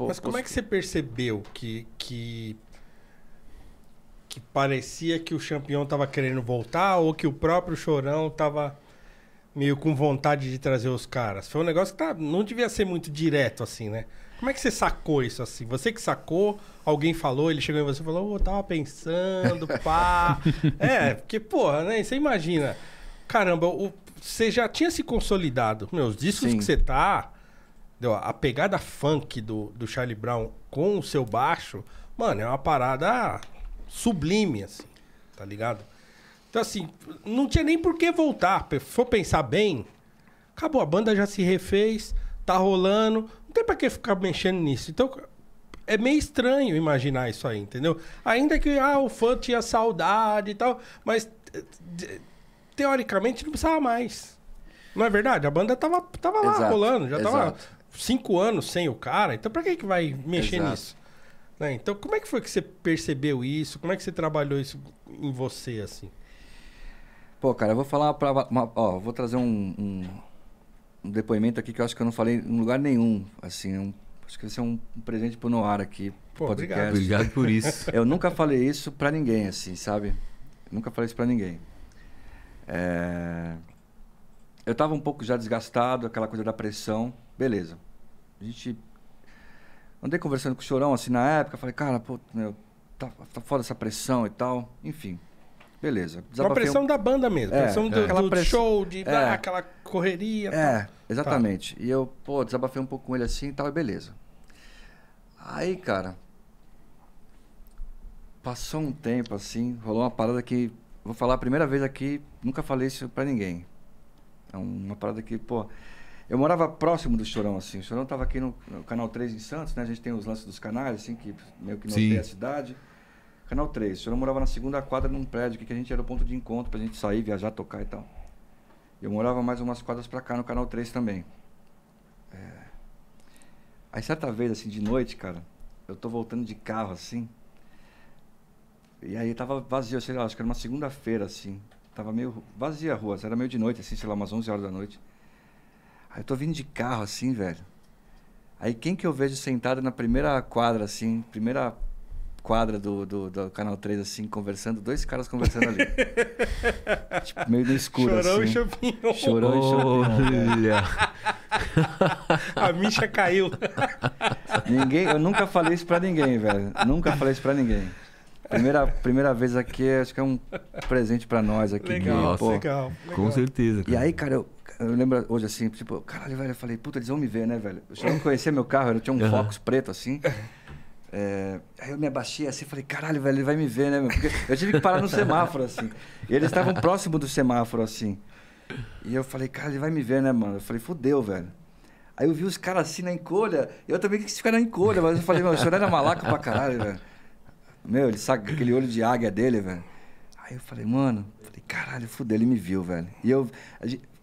Pô, Mas como é que você percebeu que, que, que parecia que o campeão tava querendo voltar ou que o próprio Chorão tava meio com vontade de trazer os caras? Foi um negócio que tá, não devia ser muito direto assim, né? Como é que você sacou isso assim? Você que sacou, alguém falou, ele chegou em você e falou, ô, tava pensando, pá. é, porque, porra, né? Você imagina. Caramba, o, você já tinha se consolidado. Meus discos Sim. que você tá a pegada funk do, do Charlie Brown com o seu baixo, mano, é uma parada sublime, assim, tá ligado? Então, assim, não tinha nem por que voltar. Se for pensar bem, acabou, a banda já se refez, tá rolando, não tem pra que ficar mexendo nisso. Então, é meio estranho imaginar isso aí, entendeu? Ainda que ah, o fã tinha saudade e tal, mas eh, teoricamente não precisava mais. Não é verdade? A banda tava, tava lá exato, rolando, já exato. tava cinco anos sem o cara, então pra que, que vai mexer Exato. nisso? Né? Então, como é que foi que você percebeu isso? Como é que você trabalhou isso em você, assim? Pô, cara, eu vou falar pra. Uma, ó, vou trazer um, um, um, depoimento aqui que eu acho que eu não falei em lugar nenhum. Assim, um, acho que vai ser é um, presente pro Noar aqui. Pô, podcast. obrigado. Obrigado por isso. eu nunca falei isso pra ninguém, assim, sabe? nunca falei isso pra ninguém. É... Eu tava um pouco já desgastado, aquela coisa da pressão beleza. A gente. Andei conversando com o Chorão assim na época, falei, cara, pô, meu, tá, tá fora essa pressão e tal. Enfim. Beleza. Uma pressão um... da banda mesmo. É, pressão do, do press... show, de é. ah, aquela correria. É, exatamente. Tá. E eu, pô, desabafei um pouco com ele assim e tal, e beleza. Aí, cara. Passou um tempo assim, rolou uma parada que. Vou falar a primeira vez aqui, nunca falei isso pra ninguém. É uma parada que, pô. Eu morava próximo do Chorão, assim. O Chorão estava aqui no, no, Canal 3 em Santos, né? A gente tem os lances dos canais, assim, que meio que norteia a cidade. Canal 3. O Chorão morava na segunda quadra num prédio que a gente era o ponto de encontro pra gente sair, viajar, tocar e tal. Eu morava mais umas quadras pra cá no Canal 3 também. É... Aí certa vez, assim, de noite, cara, eu tô voltando de carro, assim. E aí tava vazio, sei lá, acho que era uma segunda-feira, assim. Tava meio vazia a rua, era meio de noite, assim, sei lá, umas 11 horas da noite. Aí ah, eu tô vindo de carro assim, velho. Aí quem que eu vejo sentado na primeira quadra, assim, primeira quadra do, do, do Canal 3, assim, conversando, dois caras conversando ali. tipo, meio no escuro, Chorou assim. Chorou e champignon. Chorou e Olha. A mincha caiu. Ninguém, eu nunca falei isso pra ninguém, velho. Nunca falei isso pra ninguém. Primeira, primeira vez aqui, acho que é um presente pra nós aqui. Legal, que, pô, legal, legal. Com certeza. Cara. E aí, cara, eu, eu lembro hoje assim, tipo, caralho, velho, eu falei, puta, eles vão me ver, né, velho? Eu cheguei a conhecer meu carro, eu tinha um uhum. Focus preto assim. É, aí eu me abaixei assim falei, caralho, velho, ele vai me ver, né, Porque eu tive que parar no semáforo, assim. E eles estavam próximo do semáforo, assim. E eu falei, cara, ele vai me ver, né, mano? Eu falei, fodeu, velho. Aí eu vi os caras assim na encolha, eu também quis ficar na encolha, mas eu falei, meu, o senhor era malaco pra caralho, velho. Meu, ele saca aquele olho de águia dele, velho. Aí eu falei, mano, falei, caralho, fudeu, ele me viu, velho. E eu,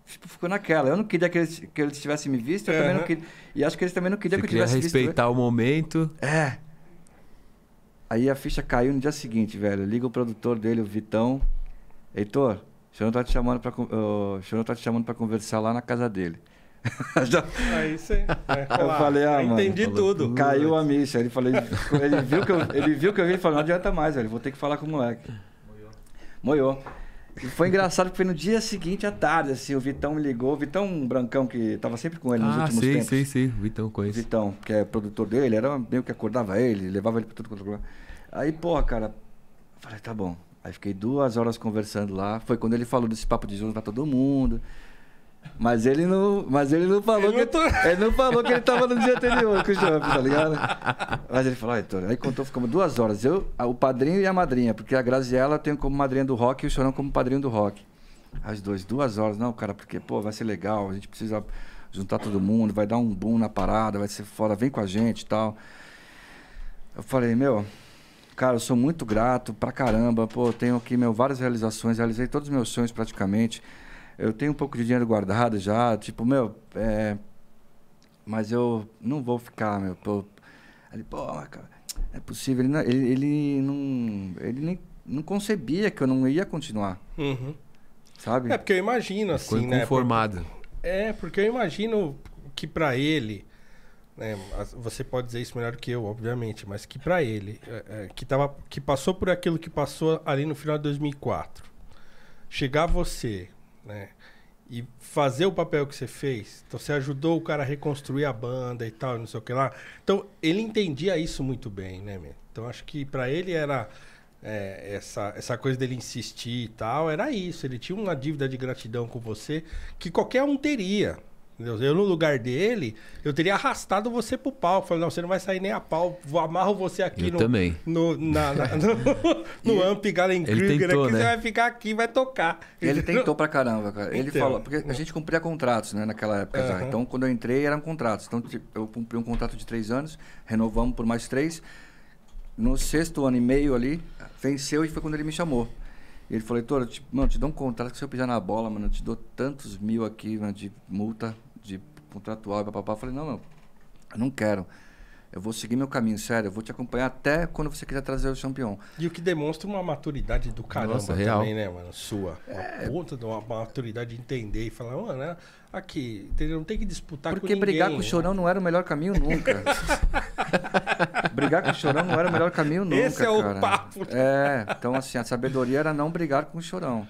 tipo, ficou naquela. Eu não queria que eles, que eles tivessem me visto, eu também não queria. E acho que eles também não queriam Você que eu tivesse respeitar visto. respeitar né? o momento. É. Aí a ficha caiu no dia seguinte, velho. Liga o produtor dele, o Vitão. Heitor, o senhor tá te chamando pra, o senhor tá te chamando pra conversar lá na casa dele. Já... Aí sim. É, eu falei, ah, eu mano, entendi tudo. Caiu a missa. Ele, falou ele, viu que eu, ele viu que eu vi e falou, não adianta mais, velho. Vou ter que falar com o moleque. Moiou. Moiou. E foi engraçado porque no dia seguinte, à tarde, assim, o Vitão me ligou, o Vitão Brancão, que tava sempre com ele nos ah, últimos sim, tempos. Sim, sim, sim, Vitão conhece. Vitão, que é produtor dele, era meio que acordava ele, levava ele pra tudo quanto é lugar. Aí, porra, cara, falei, tá bom. Aí fiquei duas horas conversando lá. Foi quando ele falou desse papo de Jesus pra todo mundo. Mas ele não, mas ele não falou ele que tô... ele não falou que ele tava no dia anterior com o Trump, tá ligado? Mas ele falou, Heitor, aí contou, ficamos duas horas, eu, o padrinho e a madrinha, porque a Graziella eu tenho como madrinha do rock e o Chorão como padrinho do rock. As duas duas horas, não, cara, porque, pô, vai ser legal, a gente precisa juntar todo mundo, vai dar um boom na parada, vai ser fora, vem com a gente e tal. Eu falei, meu, cara, eu sou muito grato pra caramba, pô, tenho aqui meu, várias realizações, realizei todos os meus sonhos praticamente eu tenho um pouco de dinheiro guardado já, tipo, meu, é, mas eu não vou ficar, meu, pô. Ele, pô, cara, é possível. Ele, não, ele, ele, não, ele nem, não concebia que eu não ia continuar. Uhum. Sabe? É porque eu imagino é assim, Ficou né? Conformado. É, porque eu imagino que para ele, é, você pode dizer isso melhor que eu, obviamente, mas que para ele, é, é, que, tava, que passou por aquilo que passou ali no final de 2004, chegar você né? E fazer o papel que você fez. Então você ajudou o cara a reconstruir a banda e tal, não sei o que lá. Então ele entendia isso muito bem, né, meu? Então acho que para ele era é, essa, essa coisa dele insistir e tal, era isso. Ele tinha uma dívida de gratidão com você que qualquer um teria. Eu, no lugar dele, eu teria arrastado você pro pau. Falei, não, você não vai sair nem a pau. Vou amarro você aqui eu no. também. No, na, na, no, no Amp Galen Kruger aqui, né? você vai ficar aqui vai tocar. Ele tentou pra caramba, cara. Ele então, falou. Porque a gente cumpria contratos, né, naquela época uhum. já. Então, quando eu entrei, eram contratos. Então, eu cumpri um contrato de três anos, renovamos por mais três. No sexto ano e meio ali, venceu e foi quando ele me chamou. ele falou, Heitor, mano, te dou um contrato que se eu pisar na bola, mano, eu te dou tantos mil aqui, mano, de multa de contratual e papapá. Falei, não, meu, eu não quero. Eu vou seguir meu caminho, sério. Eu vou te acompanhar até quando você quiser trazer o campeão. E o que demonstra uma maturidade do caramba Nossa, real. também, né, mano? Sua. É... Uma ponta de uma maturidade de entender e falar, mano, né? aqui, entendeu? Não tem que disputar Porque com ninguém. Porque né? brigar com o Chorão não era o melhor caminho nunca. brigar com o Chorão não era o melhor caminho nunca, Esse é cara. o papo. É, então assim, a sabedoria era não brigar com o Chorão.